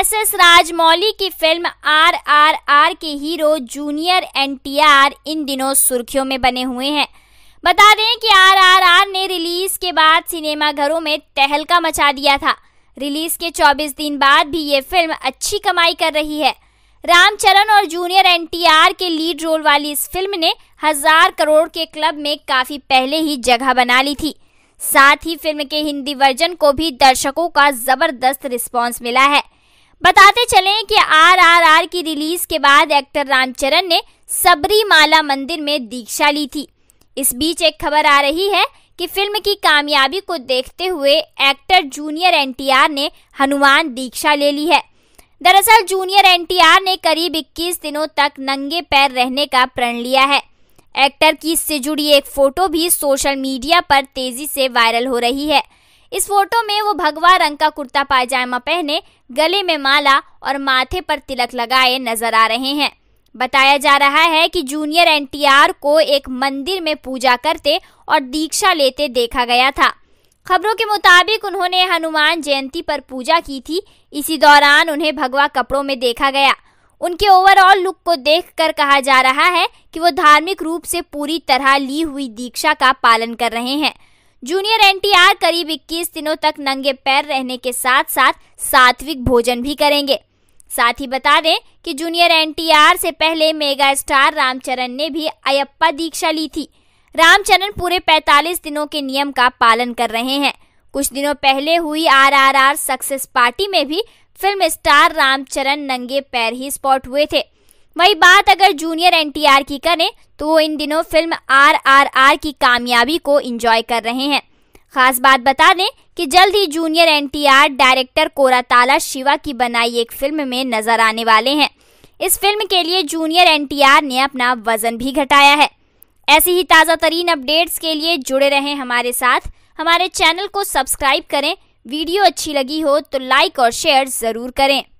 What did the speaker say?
S S Rajamouli की film R R R के hero junior N T R इन दिनों सुर्खियों में बने हुए हैं बता दें कि आर आर आर ने रिलीज के बाद सिनेमाघरों में तहलका मचा दिया था रिलीज के 24 दिन बाद भी ये फिल्म अच्छी कमाई कर रही है रामचरण और जूनियर एन टी आर के लीड रोल वाली इस फिल्म ने हजार करोड़ के क्लब में काफी पहले ही जगह बना ली थी साथ ही फिल्म के हिंदी वर्जन को भी दर्शकों का जबरदस्त रिस्पॉन्स मिला है बताते चलें कि आरआरआर की रिलीज के बाद एक्टर रामचरण ने सबरीमाला मंदिर में दीक्षा ली थी इस बीच एक खबर आ रही है कि फिल्म की कामयाबी को देखते हुए एक्टर जूनियर एनटीआर ने हनुमान दीक्षा ले ली है दरअसल जूनियर एनटीआर ने करीब 21 दिनों तक नंगे पैर रहने का प्रण लिया है एक्टर की इससे जुड़ी एक फोटो भी सोशल मीडिया पर तेजी से वायरल हो रही है इस फोटो में वो भगवा रंग का कुर्ता पायजामा पहने गले में माला और माथे पर तिलक लगाए नजर आ रहे हैं बताया जा रहा है कि जूनियर एनटीआर को एक मंदिर में पूजा करते और दीक्षा लेते देखा गया था खबरों के मुताबिक उन्होंने हनुमान जयंती पर पूजा की थी इसी दौरान उन्हें भगवा कपड़ों में देखा गया उनके ओवरऑल लुक को देखकर कहा जा रहा है कि वो धार्मिक रूप से पूरी तरह ली हुई दीक्षा का पालन कर रहे हैं जूनियर एनटीआर करीब 21 दिनों तक नंगे पैर रहने के साथ साथ सात्विक भोजन भी करेंगे साथ ही बता दें कि जूनियर एनटीआर से पहले मेगा स्टार रामचरण ने भी अयप्पा दीक्षा ली थी रामचरण पूरे 45 दिनों के नियम का पालन कर रहे हैं कुछ दिनों पहले हुई आरआरआर सक्सेस पार्टी में भी फिल्म स्टार रामचरण नंगे पैर ही स्पॉट हुए थे वही बात अगर जूनियर एनटीआर की करें तो वो इन दिनों फिल्म आरआरआर की कामयाबी को इंजॉय कर रहे हैं खास बात बता दें कि जल्द ही junior NTR director Koratala Siva की बनाई एक फिल्म में नजर आने वाले हैं इस फिल्म के लिए जूनियर एनटीआर ने अपना वजन भी घटाया है ऐसी ही ताज़ा तरीन अपडेट्स के लिए जुड़े रहें हमारे साथ हमारे चैनल को सब्सक्राइब करें वीडियो अच्छी लगी हो तो लाइक और शेयर ज़रूर करें